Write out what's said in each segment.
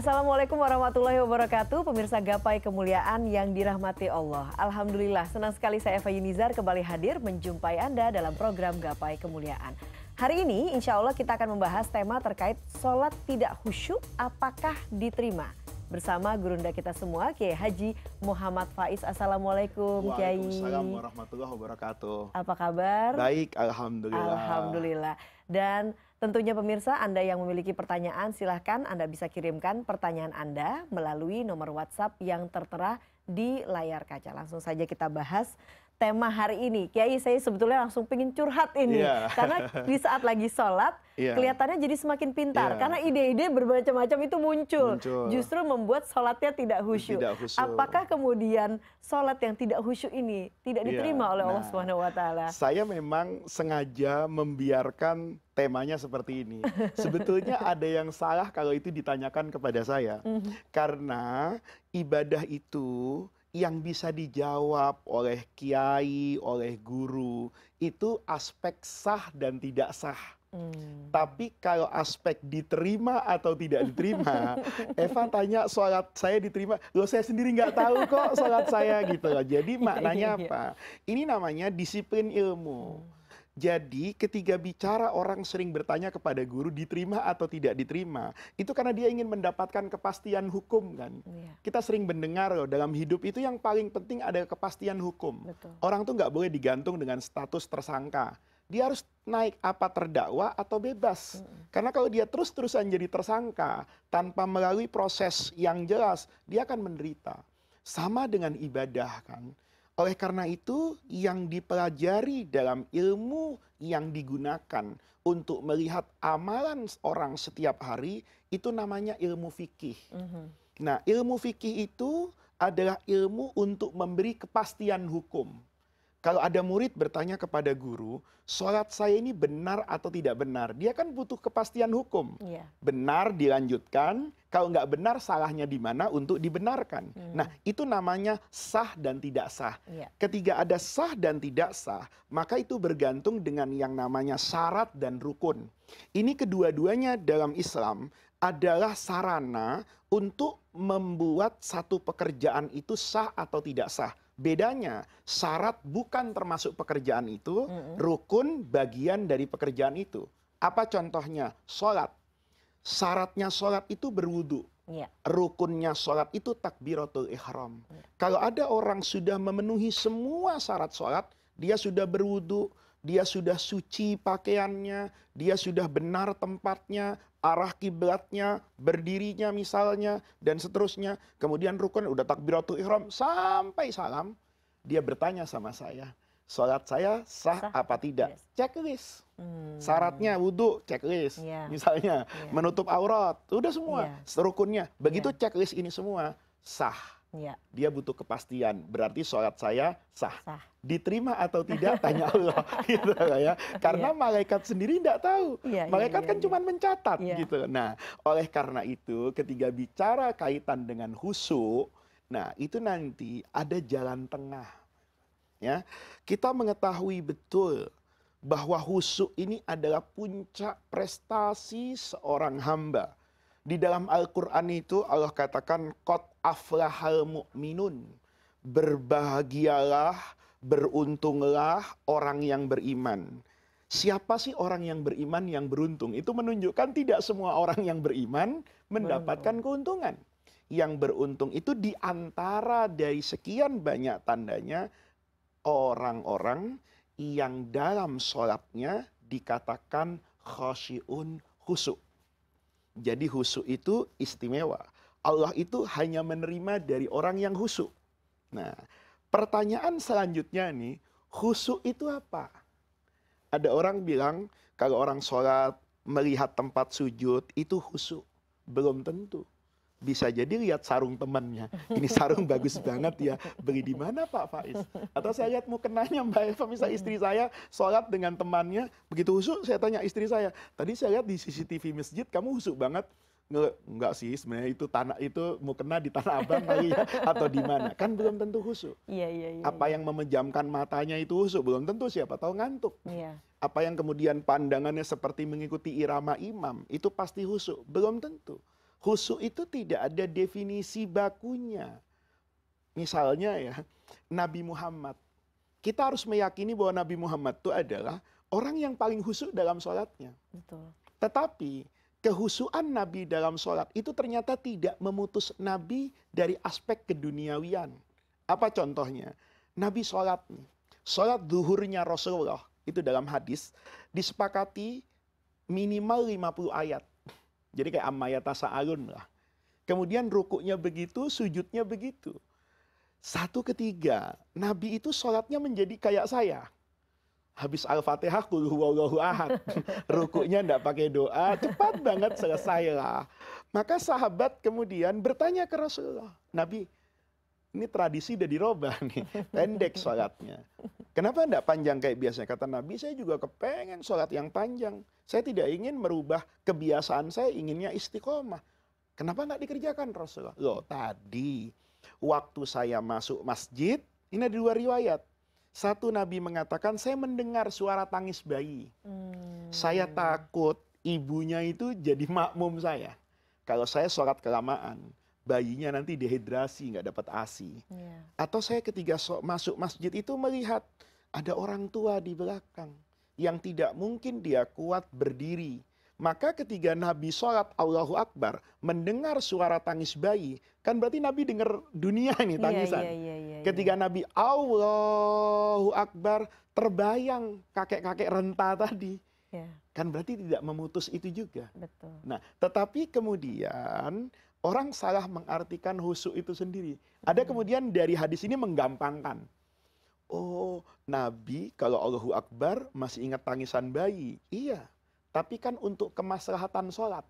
Assalamualaikum warahmatullahi wabarakatuh. Pemirsa Gapai Kemuliaan yang dirahmati Allah. Alhamdulillah, senang sekali saya Eva Yunizar kembali hadir menjumpai Anda dalam program Gapai Kemuliaan. Hari ini insya Allah kita akan membahas tema terkait sholat tidak khusyuk apakah diterima. Bersama gurunda kita semua, Kiai Haji Muhammad Faiz. Assalamualaikum, Kiai. Waalaikumsalam warahmatullahi wabarakatuh. Apa kabar? Baik, Alhamdulillah. Alhamdulillah. Dan Tentunya pemirsa, Anda yang memiliki pertanyaan silahkan Anda bisa kirimkan pertanyaan Anda melalui nomor WhatsApp yang tertera di layar kaca. Langsung saja kita bahas tema hari ini. Kiai saya sebetulnya langsung pengen curhat ini. Yeah. Karena di saat lagi sholat, yeah. kelihatannya jadi semakin pintar. Yeah. Karena ide-ide bermacam-macam itu muncul. muncul. Justru membuat sholatnya tidak khusyuk. tidak khusyuk. Apakah kemudian sholat yang tidak khusyuk ini tidak iya. diterima yeah. oleh Allah nah, Subhanahu Saya memang sengaja membiarkan temanya seperti ini. Sebetulnya ada yang salah kalau itu ditanyakan kepada saya. Mhm. Karena ibadah itu yang bisa dijawab oleh kiai, oleh guru, itu aspek sah dan tidak sah. Hmm. Tapi kalau aspek diterima atau tidak diterima, Eva tanya sholat saya diterima, loh saya sendiri nggak tahu kok sholat saya gitu loh. Jadi iya, iya, maknanya iya. apa? Ini namanya disiplin ilmu. Hmm jadi ketika bicara orang sering bertanya kepada guru diterima atau tidak diterima, itu karena dia ingin mendapatkan kepastian hukum kan. Yeah. Kita sering mendengar loh dalam hidup itu yang paling penting ada kepastian hukum. Betul. Orang tuh nggak boleh digantung dengan status tersangka. Dia harus naik apa terdakwa atau bebas. Mm -hmm. Karena kalau dia terus-terusan jadi tersangka tanpa melalui proses yang jelas, dia akan menderita. Sama dengan ibadah kan oleh karena itu yang dipelajari dalam ilmu yang digunakan untuk melihat amalan orang setiap hari itu namanya ilmu fikih. Mhm. Nah ilmu fikih itu adalah ilmu untuk memberi kepastian hukum kalau ada murid bertanya kepada guru, sholat saya ini benar atau tidak benar? Dia kan butuh kepastian hukum. Yeah. Benar dilanjutkan, kalau nggak benar salahnya di mana untuk dibenarkan. Hmm. Nah itu namanya sah dan tidak sah. Yeah. Ketiga ada sah dan tidak sah, maka itu bergantung dengan yang namanya syarat dan rukun. Ini kedua-duanya dalam Islam adalah sarana untuk membuat satu pekerjaan itu sah atau tidak sah bedanya syarat bukan termasuk pekerjaan itu rukun bagian dari pekerjaan itu apa contohnya sholat syaratnya sholat itu berwudu iya. rukunnya sholat itu takbiratul ihram iya. kalau ada orang sudah memenuhi semua syarat sholat dia sudah berwudu dia sudah suci pakaiannya, dia sudah benar tempatnya, arah kiblatnya, berdirinya misalnya dan seterusnya. Kemudian rukun udah takbiratul ihram sampai salam dia bertanya sama saya, sholat saya sah, sah apa tidak? Yes. Checklist. Hmm. Syaratnya wudhu, checklist. Yeah. Misalnya yeah. menutup aurat, udah semua yeah. Iya. rukunnya. Begitu yeah. checklist ini semua sah Ya. dia butuh kepastian berarti sholat saya sah sah. diterima atau tidak tanya Allah gitu kan ya karena ya. malaikat sendiri tidak tahu ya, malaikat kan cuma mencatat gitu nah oleh karena itu ketika bicara kaitan dengan husu nah itu nanti ada jalan tengah ya kita mengetahui betul bahwa husu ini adalah puncak prestasi seorang hamba di dalam Al-Quran itu Allah katakan kot aflahal mu'minun Berbahagialah, beruntunglah orang yang beriman Siapa sih orang yang beriman yang beruntung? Itu menunjukkan tidak semua orang yang beriman mendapatkan keuntungan. Yang beruntung itu diantara dari sekian banyak tandanya orang-orang yang dalam sholatnya dikatakan khosyiun khusuk jadi husu itu istimewa Allah itu hanya menerima dari orang yang husu nah pertanyaan selanjutnya nih husu itu apa ada orang bilang kalau orang sholat melihat tempat sujud itu husu belum tentu bisa jadi lihat sarung temannya ini sarung bagus banget ya beli di mana pak faiz atau saya lihat mukenanya mbak eva misal istri saya sholat dengan temannya begitu husuk saya tanya istri saya tadi saya lihat di cctv masjid kamu husuk banget enggak sih sebenarnya itu tanah itu mau kena di tanah abang kali ya atau di mana kan belum tentu husuk iya, iya, iya, apa iya. yang memejamkan matanya itu husuk belum tentu siapa tahu ngantuk iya. apa yang kemudian pandangannya seperti mengikuti irama imam itu pasti husuk belum tentu Khusyuk itu tidak ada definisi bakunya. Misalnya ya, Nabi Muhammad. Kita harus meyakini bahwa Nabi Muhammad itu adalah orang yang paling khusyuk dalam sholatnya. Betul. Tetapi kehusuan Nabi dalam sholat itu ternyata tidak memutus Nabi dari aspek keduniawian. Apa contohnya? Nabi sholat nih. Sholat duhurnya Rasulullah itu dalam hadis disepakati minimal 50 ayat. Jadi kayak ammayata sa'alun lah. Kemudian rukuknya begitu, sujudnya begitu. Satu ketiga, Nabi itu sholatnya menjadi kayak saya. Habis Al-Fatihah, kuluhu ahad. Rukuknya tidak pakai doa, cepat banget selesai lah. Maka sahabat kemudian bertanya ke Rasulullah. Nabi, ini tradisi udah dirobah nih pendek sholatnya kenapa tidak panjang kayak biasanya kata nabi saya juga kepengen sholat yang panjang saya tidak ingin merubah kebiasaan saya inginnya istiqomah kenapa nggak dikerjakan rasulullah loh tadi waktu saya masuk masjid ini ada dua riwayat satu nabi mengatakan saya mendengar suara tangis bayi hmm. saya takut ibunya itu jadi makmum saya kalau saya sholat kelamaan bayinya nanti dehidrasi nggak dapat asi iya. atau saya ketika masuk masjid itu melihat ada orang tua di belakang yang tidak mungkin dia kuat berdiri maka ketika Nabi sholat Allahu Akbar mendengar suara tangis bayi, kan berarti Nabi dengar dunia nih iya, tangisan. Yeah, yeah, yeah, ketika iya. Nabi Allahu Akbar terbayang kakek-kakek renta tadi, kan berarti tidak memutus itu juga. Betul. Nah, tetapi kemudian orang salah mengartikan husu itu sendiri ada hmm. kemudian dari hadis ini menggampangkan oh nabi kalau allahu akbar masih ingat tangisan bayi iya tapi kan untuk kemaslahatan sholat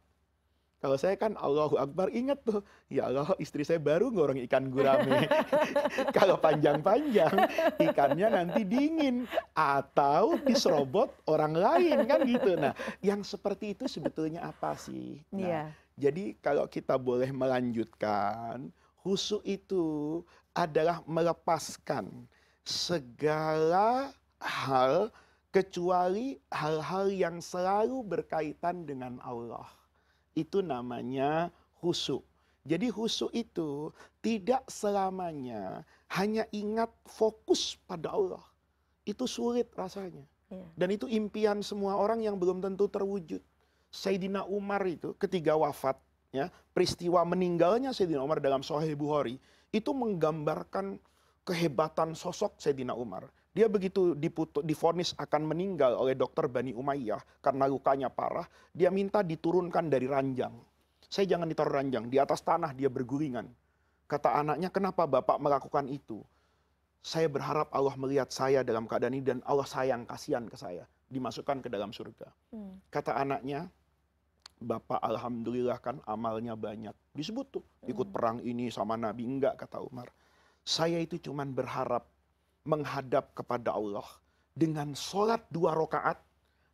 kalau saya kan Allahu Akbar ingat tuh, ya Allah istri saya baru ngorong ikan gurame. Kalau panjang-panjang ikannya nanti dingin atau diserobot orang lain kan gitu. Nah, yang seperti itu sebetulnya apa sih? Nah, yeah jadi kalau kita boleh melanjutkan husu itu adalah melepaskan segala hal kecuali hal-hal yang selalu berkaitan dengan Allah. Itu namanya husu. Jadi husu itu tidak selamanya hanya ingat fokus pada Allah. Itu sulit rasanya. Iya. Dan itu impian semua orang yang belum tentu terwujud. Sayyidina umar itu ketiga wafat ya, peristiwa meninggalnya Sayyidina umar dalam Sahih Bukhari itu menggambarkan kehebatan sosok Sayyidina umar dia begitu difonis akan meninggal oleh dokter Bani Umayyah karena lukanya parah, dia minta diturunkan dari ranjang. Saya jangan ditaruh ranjang, di atas tanah dia bergulingan. Kata anaknya, kenapa bapak melakukan itu? Saya berharap Allah melihat saya dalam keadaan ini dan Allah sayang, kasihan ke saya. Dimasukkan ke dalam surga. Hmm. Kata anaknya, bapak alhamdulillah kan amalnya banyak. Disebut tuh, ikut hmm. perang ini sama Nabi. Enggak kata Umar. Saya itu cuman berharap menghadap kepada Allah dengan sholat dua rokaat.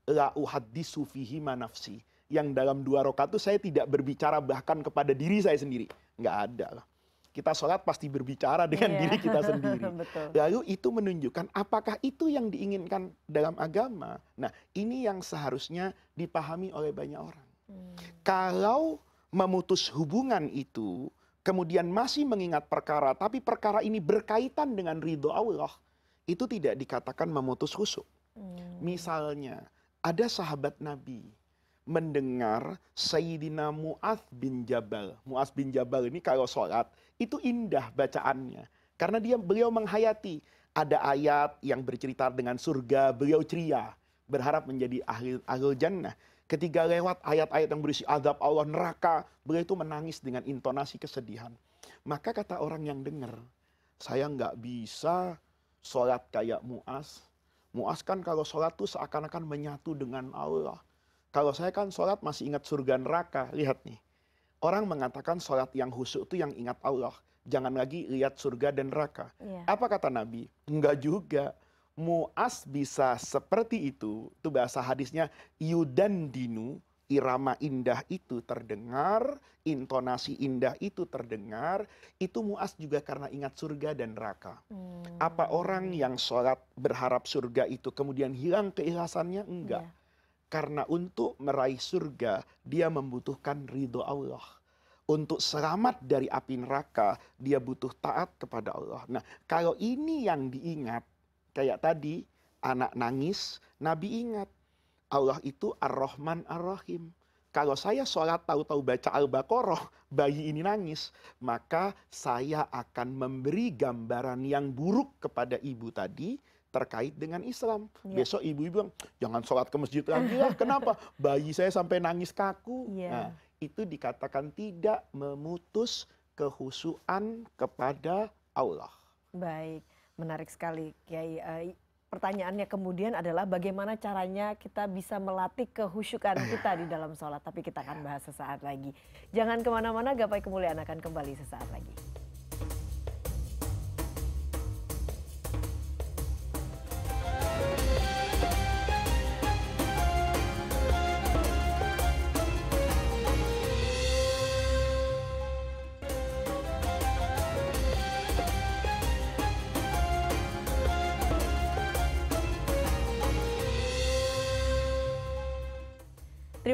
la uhaddisu fihi manafsi. Yang dalam dua rokaat itu saya tidak berbicara bahkan kepada diri saya sendiri. Enggak ada lah. Kita sholat pasti berbicara dengan yeah. diri kita sendiri. Lalu itu menunjukkan apakah itu yang diinginkan dalam agama. Nah ini yang seharusnya dipahami oleh banyak orang. Hmm. Kalau memutus hubungan itu, kemudian masih mengingat perkara, tapi perkara ini berkaitan dengan ridho Allah, itu tidak dikatakan memutus khusuk. Hmm. Misalnya, ada sahabat Nabi mendengar Sayyidina Mu'ath bin Jabal. Mu'ath bin Jabal ini kalau sholat, itu indah bacaannya. Karena dia beliau menghayati, ada ayat yang bercerita dengan surga, beliau ceria, berharap menjadi ahli, ahli jannah. Ketika lewat ayat-ayat yang berisi azab Allah neraka, beliau itu menangis dengan intonasi kesedihan. Maka kata orang yang dengar, saya nggak bisa sholat kayak Mu'as. Mu'as kan kalau sholat tuh seakan-akan menyatu dengan Allah. Kalau saya kan sholat masih ingat surga neraka. Lihat nih. Orang mengatakan sholat yang khusyuk itu yang ingat Allah. Jangan lagi lihat surga dan neraka. Iya. Apa kata Nabi? Enggak juga mu'as bisa seperti itu, itu bahasa hadisnya yudan dinu, irama indah itu terdengar, intonasi indah itu terdengar, itu muas juga karena ingat surga dan neraka. Hmm. Apa orang yang sholat berharap surga itu kemudian hilang keikhlasannya? Enggak. Yeah. Karena untuk meraih surga, dia membutuhkan ridho Allah. Untuk selamat dari api neraka, dia butuh taat kepada Allah. Nah, kalau ini yang diingat, kayak tadi anak nangis nabi ingat Allah itu ar rahman ar rahim kalau saya sholat tahu-tahu baca Al-Baqarah, bayi ini nangis, maka saya akan memberi gambaran yang buruk kepada ibu tadi terkait dengan Islam. Ya. Besok ibu ibu bilang, jangan sholat ke masjid lagi lah, kenapa? Bayi saya sampai nangis kaku. Ya. Nah, itu dikatakan tidak memutus kehusuan kepada Allah. Baik menarik sekali Kiai. Uh, pertanyaannya kemudian adalah bagaimana caranya kita bisa melatih kehusukan kita di dalam sholat. Tapi kita akan bahas sesaat lagi. Jangan kemana-mana, gapai kemuliaan akan kembali sesaat lagi.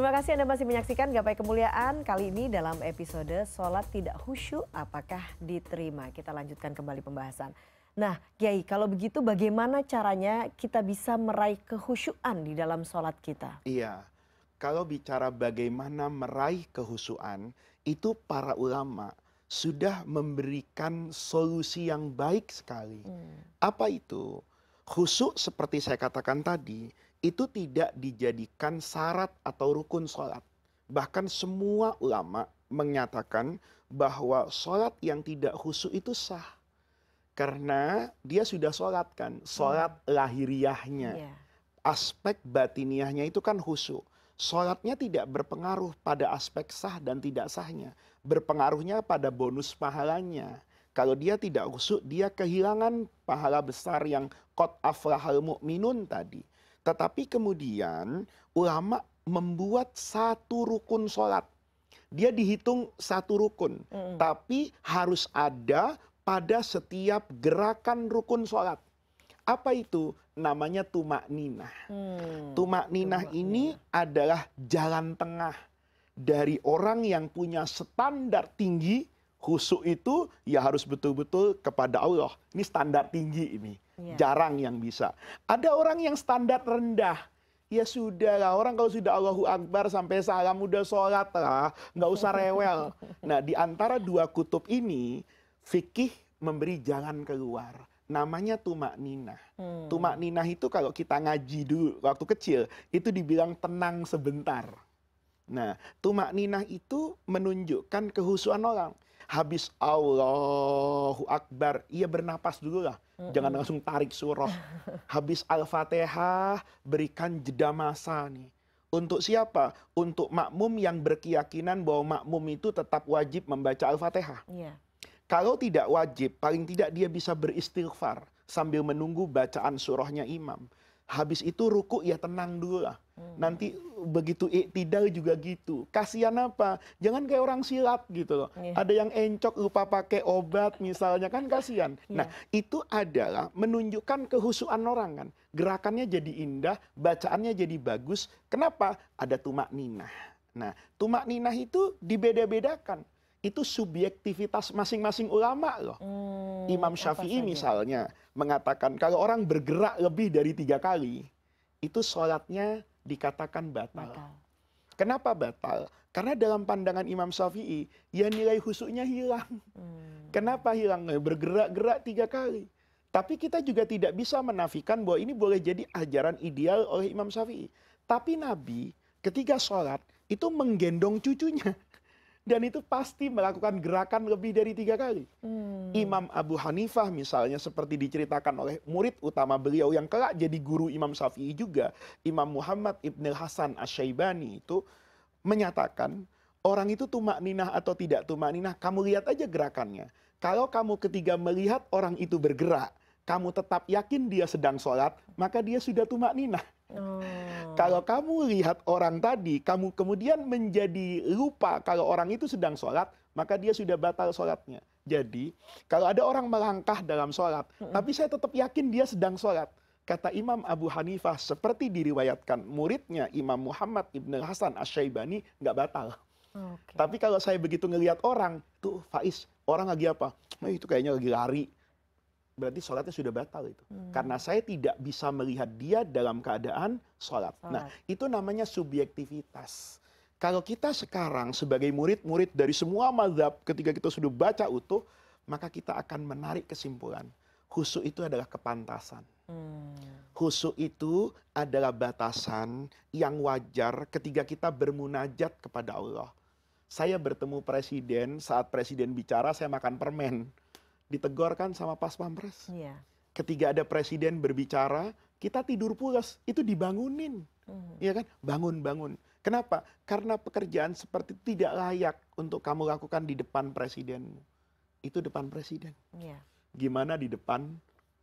Terima kasih Anda masih menyaksikan Gapai Kemuliaan kali ini dalam episode Sholat Tidak Khusyuk Apakah Diterima. Kita lanjutkan kembali pembahasan. Nah Kiai kalau begitu bagaimana caranya kita bisa meraih kehusyuan di dalam sholat kita? Iya, kalau bicara bagaimana meraih kehusuan itu para ulama sudah memberikan solusi yang baik sekali. Hmm. Apa itu? Khusuk seperti saya katakan tadi itu tidak dijadikan syarat atau rukun sholat bahkan semua ulama menyatakan bahwa sholat yang tidak khusyuk itu sah karena dia sudah sholat kan sholat hmm. lahiriahnya yeah. aspek batiniahnya itu kan khusyuk sholatnya tidak berpengaruh pada aspek sah dan tidak sahnya berpengaruhnya pada bonus pahalanya kalau dia tidak khusyuk dia kehilangan pahala besar yang kot aflahal mu'minun tadi tetapi kemudian ulama membuat satu rukun sholat dia dihitung satu rukun tapi harus ada pada setiap gerakan rukun sholat apa itu namanya tumak ninah hmm, tumak ninah ini adalah jalan tengah dari orang yang punya standar tinggi Khusuk itu ya harus betul-betul kepada Allah. Ini standar tinggi ini. Iya. Jarang yang bisa. Ada orang yang standar rendah. Ya sudah lah, orang kalau sudah Allahu Akbar sampai salam udah sholat lah, nggak usah rewel. Nah di antara dua kutub ini, fikih memberi jalan keluar namanya tumak ninah. Hmm. Tumak ninah itu kalau kita ngaji dulu waktu kecil itu dibilang tenang sebentar. Nah, tumak ninah itu menunjukkan kehusuan orang habis allahu akbar ia bernapas dulu lah jangan langsung tarik surah habis al fatihah berikan jeda masa nih untuk siapa? Untuk makmum yang berkeyakinan bahwa makmum itu tetap wajib membaca Al-Fatihah. Yeah. Kalau tidak wajib, paling tidak dia bisa beristighfar sambil menunggu bacaan surahnya imam. Habis itu ruku ya tenang dulu lah nanti begitu tidak juga gitu kasihan apa jangan kayak orang silat gitu loh iya. ada yang encok lupa pakai obat misalnya kan kasihan iya. nah itu adalah menunjukkan kehusuan orang kan gerakannya jadi indah bacaannya jadi bagus kenapa ada tumak ninah nah tumak ninah itu dibeda-bedakan itu subjektivitas masing-masing ulama loh. Hmm, Imam Syafi'i misalnya mengatakan kalau orang bergerak lebih dari tiga kali, itu sholatnya dikatakan batal kenapa batal karena dalam pandangan imam Syafi'i, ya nilai husuknya hilang hmm. kenapa hilang eh, bergerak gerak tiga kali tapi kita juga tidak bisa menafikan bahwa ini boleh jadi ajaran ideal oleh imam Syafi'i. tapi nabi ketika sholat itu menggendong cucunya dan itu pasti melakukan gerakan lebih dari tiga kali. Hmm. Imam Abu Hanifah misalnya seperti diceritakan oleh murid utama beliau yang kelak jadi guru Imam Syafi'i juga, Imam Muhammad Ibn Hasan Asyaibani itu menyatakan orang itu tumak ninah atau tidak tumak ninah, kamu lihat aja gerakannya. Kalau kamu ketiga melihat orang itu bergerak, kamu tetap yakin dia sedang sholat, maka dia sudah tumak ninah. Oh. Kalau kamu lihat orang tadi, kamu kemudian menjadi lupa kalau orang itu sedang sholat, maka dia sudah batal sholatnya. Jadi, kalau ada orang melangkah dalam sholat, tapi saya tetap yakin dia sedang sholat. Kata Imam Abu Hanifah, seperti diriwayatkan muridnya Imam Muhammad Ibn Hasan Asyaibani, nggak batal. Okay. Tapi kalau saya begitu ngelihat orang, tuh Faiz, orang lagi apa? Nah, itu kayaknya lagi lari berarti sholatnya sudah batal itu hmm. karena saya tidak bisa melihat dia dalam keadaan sholat nah itu namanya subjektivitas kalau kita sekarang sebagai murid-murid dari semua mazhab ketika kita sudah baca utuh maka kita akan menarik kesimpulan khusu itu adalah kepantasan hmm. khusu itu adalah batasan yang wajar ketika kita bermunajat kepada Allah saya bertemu presiden saat presiden bicara saya makan permen ditegorkan sama pas pampres. Iya. Ketika ada presiden berbicara, kita tidur pulas, itu dibangunin. Mm. kan? Bangun, bangun. Kenapa? Karena pekerjaan seperti tidak layak untuk kamu lakukan di depan presidenmu. Itu depan presiden. Iya. Gimana di depan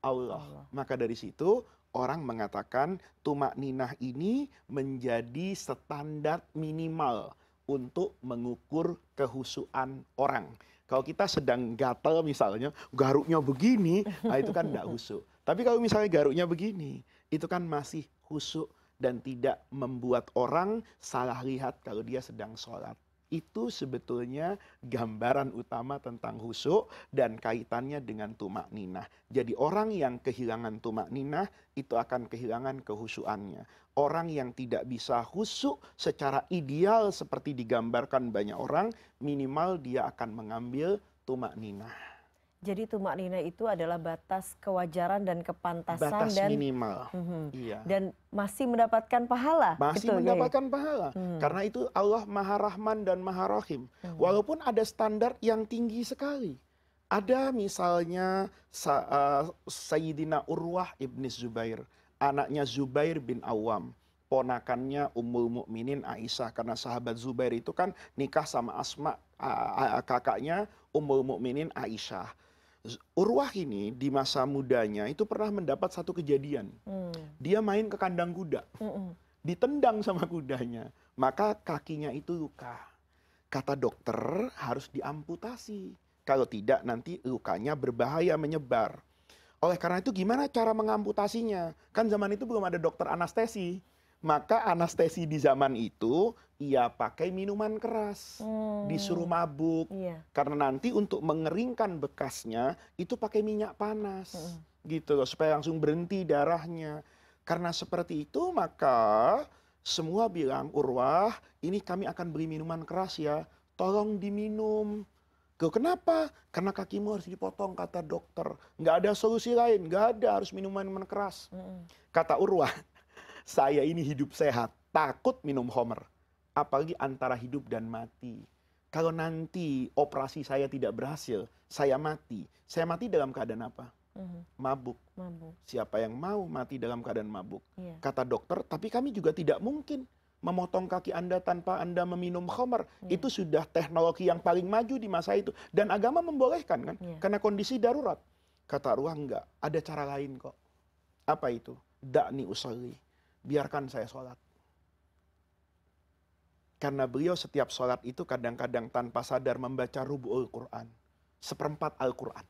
Allah. Allah. Maka dari situ orang mengatakan tumak ninah ini menjadi standar minimal untuk mengukur kehusuan orang kalau kita sedang gatel misalnya garuknya begini nah itu kan tidak husuk. tapi kalau misalnya garuknya begini itu kan masih husuk dan tidak membuat orang salah lihat kalau dia sedang sholat itu sebetulnya gambaran utama tentang husuk dan kaitannya dengan tumak ninah. Jadi orang yang kehilangan tumak ninah itu akan kehilangan kehusuannya. Orang yang tidak bisa husuk secara ideal seperti digambarkan banyak orang, minimal dia akan mengambil tumak ninah. Jadi itu nina itu adalah batas kewajaran dan kepantasan batas dan minimal. Mm -hmm. Iya. Dan masih mendapatkan pahala. Masih gitu, mendapatkan ya? pahala. Hmm. Karena itu Allah Maha Rahman dan Maha Rahim. Hmm. Walaupun ada standar yang tinggi sekali. Ada misalnya Sa uh, Sayyidina Urwah ibn Zubair, anaknya Zubair bin Awam ponakannya Ummul Mukminin Aisyah karena sahabat Zubair itu kan nikah sama Asma kakaknya Ummul Mukminin Aisyah. Urwah ini di masa mudanya itu pernah mendapat satu kejadian. Hmm. Dia main ke kandang kuda. Hmm. Ditendang sama kudanya. Maka kakinya itu luka. Kata dokter harus diamputasi. Kalau tidak nanti lukanya berbahaya menyebar. Oleh karena itu gimana cara mengamputasinya? Kan zaman itu belum ada dokter anestesi maka anestesi di zaman itu ia pakai minuman keras hmm. disuruh mabuk iya. karena nanti untuk mengeringkan bekasnya itu pakai minyak panas hmm. gitu loh supaya langsung berhenti darahnya karena seperti itu maka semua bilang urwah ini kami akan beli minuman keras ya tolong diminum Kau kenapa? Karena kakimu harus dipotong, kata dokter. Nggak ada solusi lain, nggak ada, harus minuman-minuman keras. -hmm. Kata Urwah, saya ini hidup sehat takut minum homer apalagi antara hidup dan mati kalau nanti operasi saya tidak berhasil saya mati saya mati dalam keadaan apa mhm. mabuk. mabuk siapa yang mau mati dalam keadaan mabuk Yeah. kata dokter tapi kami juga tidak mungkin memotong kaki Anda tanpa Anda meminum homer. Yeah. Itu sudah teknologi yang paling maju di masa itu. Dan agama membolehkan kan? Yeah. Karena kondisi darurat. Kata ruang enggak, ada cara lain kok. Apa itu? Dakni usalli biarkan saya sholat. Karena beliau setiap sholat itu kadang-kadang tanpa sadar membaca rubu'ul Quran. Seperempat Al-Quran.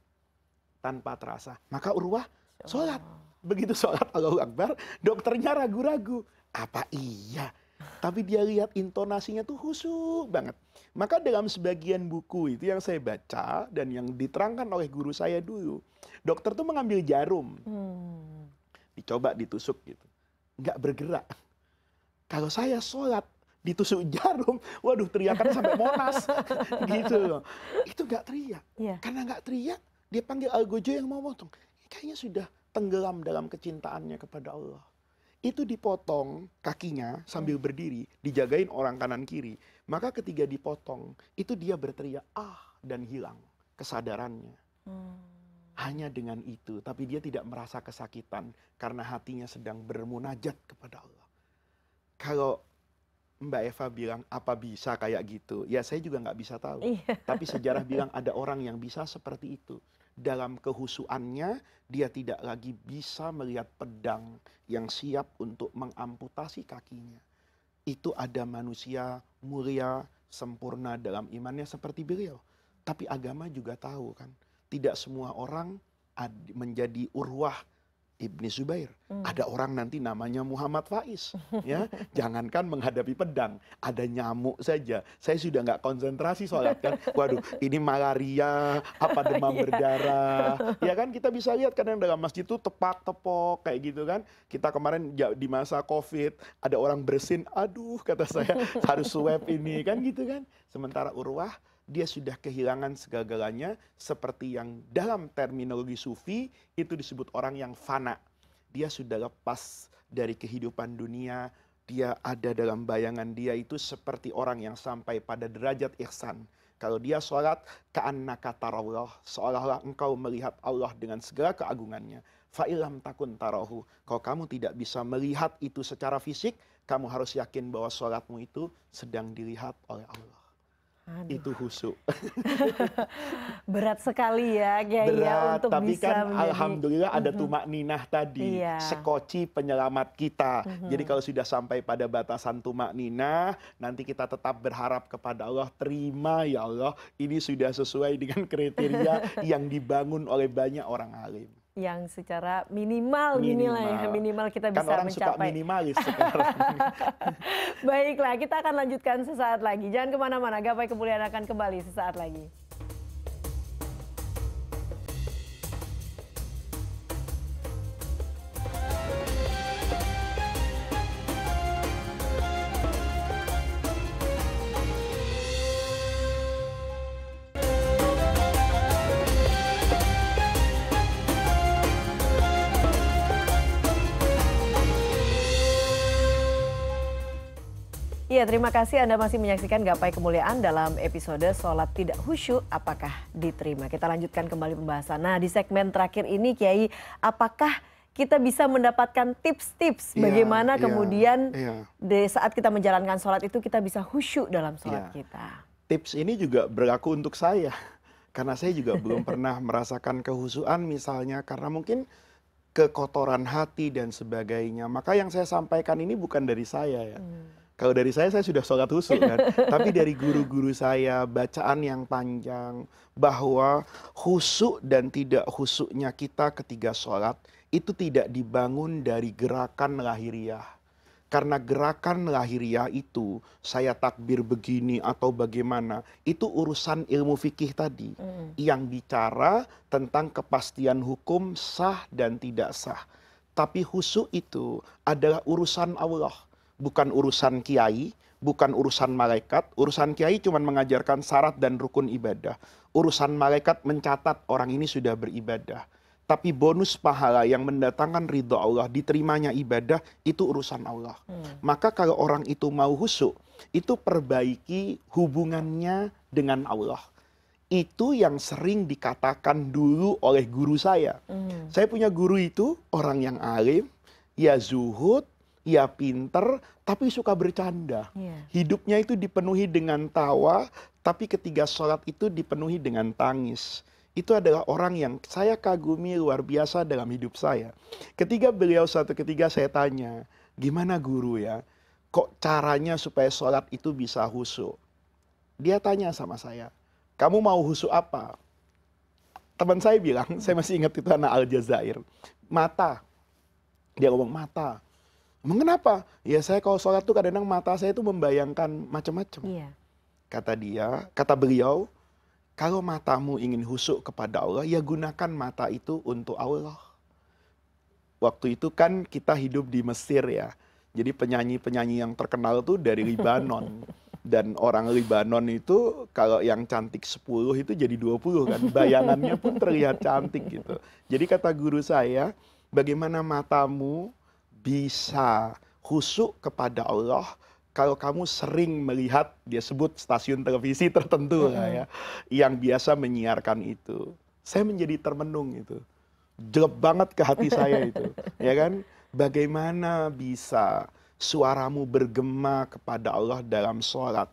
Tanpa terasa. Maka urwah sholat. Begitu sholat Allahu Akbar, dokternya ragu-ragu. Apa iya? Tapi dia lihat intonasinya tuh khusyuk banget. Maka dalam sebagian buku itu yang saya baca dan yang diterangkan oleh guru saya dulu. Dokter tuh mengambil jarum. Hmm. Dicoba ditusuk gitu nggak bergerak. Kalau saya sholat ditusuk jarum, waduh teriakan sampai monas, gitu Itu nggak teriak, yeah. karena nggak teriak dia panggil algojo yang mau potong. Kayaknya sudah tenggelam dalam kecintaannya kepada Allah. Itu dipotong kakinya sambil iya. berdiri, dijagain orang kanan kiri. Maka ketika dipotong, itu dia berteriak ah dan hilang kesadarannya. Hmm hanya dengan itu, tapi dia tidak merasa kesakitan karena hatinya sedang bermunajat kepada Allah. Kalau Mbak Eva bilang apa bisa kayak gitu, ya saya juga nggak bisa tahu. Iya. Tapi sejarah bilang ada orang yang bisa seperti itu. Dalam kehusuannya dia tidak lagi bisa melihat pedang yang siap untuk mengamputasi kakinya. Itu ada manusia mulia sempurna dalam imannya seperti beliau. Tapi agama juga tahu kan tidak semua orang menjadi urwah Ibni Zubair. Hmm. Ada orang nanti namanya Muhammad Faiz. Ya, jangankan menghadapi pedang, ada nyamuk saja. Saya sudah nggak konsentrasi sholat kan. Waduh, ini malaria, apa demam iya. berdarah. Ya kan kita bisa lihat kadang dalam masjid itu tepak tepok kayak gitu kan. Kita kemarin di masa Covid ada orang bersin, aduh kata saya harus swab ini kan gitu kan. Sementara urwah dia sudah kehilangan segala-galanya seperti yang dalam terminologi sufi itu disebut orang yang fana. Dia sudah lepas dari kehidupan dunia, dia ada dalam bayangan dia itu seperti orang yang sampai pada derajat ihsan. Kalau dia sholat, ka'annaka Allah, seolah-olah engkau melihat Allah dengan segala keagungannya. Fa'ilam takun tarahu. Kalau kamu tidak bisa melihat itu secara fisik, kamu harus yakin bahwa sholatmu itu sedang dilihat oleh Allah itu husuk Berat sekali ya, ya Berat, untuk tapi bisa kan menjadi... alhamdulillah ada tumak ninah tadi, iya. sekoci penyelamat kita. Mm-hmm. Jadi kalau sudah sampai pada batasan tumak ninah, nanti kita tetap berharap kepada Allah, terima ya Allah, ini sudah sesuai dengan kriteria yang dibangun oleh banyak orang alim yang secara minimal, minimal. minimal minimal kita kan bisa orang mencapai. Suka minimalis Baiklah, kita akan lanjutkan sesaat lagi. Jangan kemana-mana, gapai kemuliaan akan kembali sesaat lagi. Iya, terima kasih Anda masih menyaksikan Gapai Kemuliaan dalam episode Sholat Tidak Khusyuk Apakah Diterima. Kita lanjutkan kembali pembahasan. Nah, di segmen terakhir ini Kiai, apakah kita bisa mendapatkan tips-tips yeah, bagaimana yeah, kemudian yeah. di saat kita menjalankan sholat itu kita bisa khusyuk dalam iya. sholat yeah. kita. Tips ini juga berlaku untuk saya karena saya juga belum pernah merasakan kehusuan misalnya karena mungkin kekotoran hati dan sebagainya. Maka yang saya sampaikan ini bukan dari saya ya. Hmm kalau dari saya saya sudah sholat husu kan tapi dari guru-guru saya bacaan yang panjang bahwa husu dan tidak husuknya kita ketiga sholat itu tidak dibangun dari gerakan lahiriah karena gerakan lahiriah itu saya takbir begini atau bagaimana itu urusan ilmu fikih tadi mm. yang bicara tentang kepastian hukum sah dan tidak sah tapi husu itu adalah urusan Allah bukan urusan kiai, bukan urusan malaikat. Urusan kiai cuma mengajarkan syarat dan rukun ibadah. Urusan malaikat mencatat orang ini sudah beribadah. Tapi bonus pahala yang mendatangkan ridho Allah, diterimanya ibadah, itu urusan Allah. Hmm. Maka kalau orang itu mau husuk, itu perbaiki hubungannya dengan Allah. Itu yang sering dikatakan dulu oleh guru saya. Hmm. Saya punya guru itu orang yang alim, ya zuhud, ia pinter tapi suka bercanda iya. hidupnya itu dipenuhi dengan tawa tapi ketika sholat itu dipenuhi dengan tangis itu adalah orang yang saya kagumi luar biasa dalam hidup saya ketika beliau satu ketiga saya tanya gimana guru ya kok caranya supaya sholat itu bisa husu dia tanya sama saya kamu mau husu apa teman saya bilang saya masih ingat itu anak Aljazair mata dia ngomong mata mengapa Ya saya kalau sholat tuh kadang-kadang mata saya tuh membayangkan macam-macam. Iya. Kata dia, kata beliau, kalau matamu ingin husuk kepada Allah, ya gunakan mata itu untuk Allah. Waktu itu kan kita hidup di Mesir ya. Jadi penyanyi-penyanyi yang terkenal tuh dari Libanon. dan orang Libanon itu kalau yang cantik 10 itu jadi 20 kan. Bayangannya pun terlihat cantik gitu. Jadi kata guru saya, bagaimana matamu bisa husuk kepada Allah kalau kamu sering melihat dia sebut stasiun televisi tertentu lah ya yang biasa menyiarkan itu saya menjadi termenung itu jelek banget ke hati saya itu ya kan bagaimana bisa suaramu bergema kepada Allah dalam sholat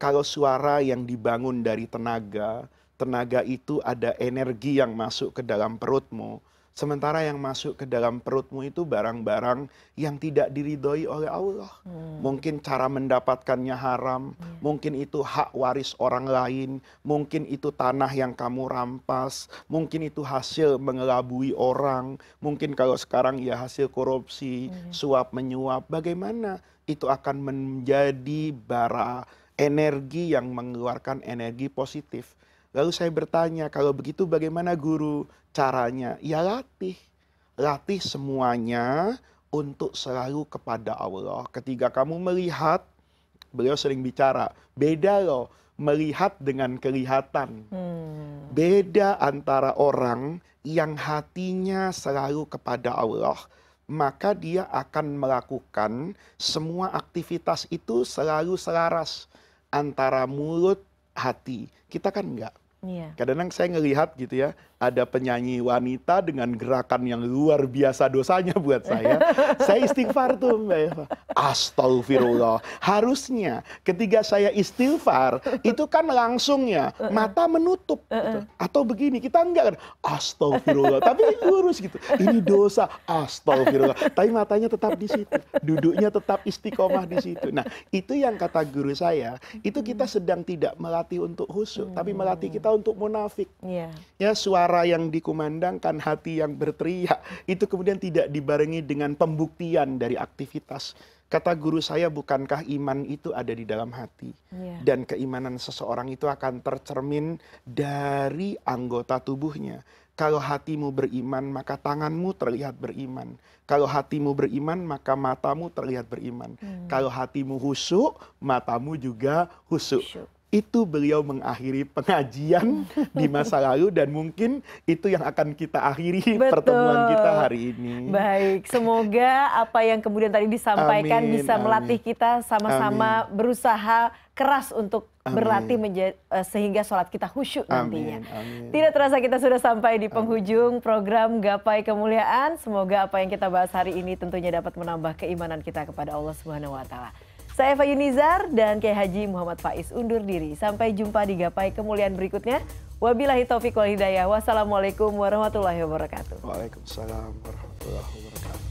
kalau suara yang dibangun dari tenaga tenaga itu ada energi yang masuk ke dalam perutmu Sementara yang masuk ke dalam perutmu itu barang-barang yang tidak diridhoi oleh Allah. Hmm. Mungkin cara mendapatkannya haram, hmm. mungkin itu hak waris orang lain, mungkin itu tanah yang kamu rampas, mungkin itu hasil mengelabui orang, mungkin kalau sekarang ya hasil korupsi, hmm. suap menyuap. Bagaimana itu akan menjadi bara energi yang mengeluarkan energi positif. Lalu saya bertanya, kalau begitu bagaimana guru? Caranya, ya latih. Latih semuanya untuk selalu kepada Allah. Ketika kamu melihat, beliau sering bicara, beda loh melihat dengan kelihatan. Hmm. Beda antara orang yang hatinya selalu kepada Allah, maka dia akan melakukan semua aktivitas itu selalu selaras antara mulut, hati. Kita kan enggak. Iya. kadang kadang saya ngelihat gitu ya ada penyanyi wanita dengan gerakan yang luar biasa dosanya buat saya. saya istighfar tuh Mbak Eva. Astagfirullah. Harusnya ketika saya istighfar itu kan langsungnya mata menutup gitu. atau begini kita enggak kan astagfirullah tapi lurus gitu. Ini dosa astagfirullah. Tapi matanya tetap di situ, duduknya tetap istiqomah di situ. Nah, itu yang kata guru saya, itu kita hmm. sedang tidak melatih untuk khusyuk, hmm. tapi melatih hmm. kita untuk munafik. Yeah. Ya suara suara yang dikumandangkan, hati yang berteriak, itu kemudian tidak dibarengi dengan pembuktian dari aktivitas. Kata guru saya, bukankah iman itu ada di dalam hati? Yeah. Dan keimanan seseorang itu akan tercermin dari anggota tubuhnya. Kalau hatimu beriman, maka tanganmu terlihat beriman. Kalau hatimu beriman, maka matamu terlihat beriman. Hmm. Kalau hatimu husuk, matamu juga husuk itu beliau mengakhiri pengajian di masa lalu dan mungkin itu yang akan kita akhiri Betul. pertemuan kita hari ini. Baik, semoga apa yang kemudian tadi disampaikan amin, bisa amin. melatih kita sama-sama berusaha keras untuk amin. berlatih eh, sehingga sholat kita khusyuk amin, nantinya. Amin. Tidak terasa kita sudah sampai di penghujung amin. program Gapai Kemuliaan. Semoga apa yang kita bahas hari ini tentunya dapat menambah keimanan kita kepada Allah Subhanahu wa saya Eva Nizar dan Kiai Haji Muhammad Faiz undur diri. Sampai jumpa di gapai kemuliaan berikutnya. Wabillahi taufiq wal hidayah. Wassalamualaikum warahmatullahi wabarakatuh. Waalaikumsalam warahmatullahi wabarakatuh.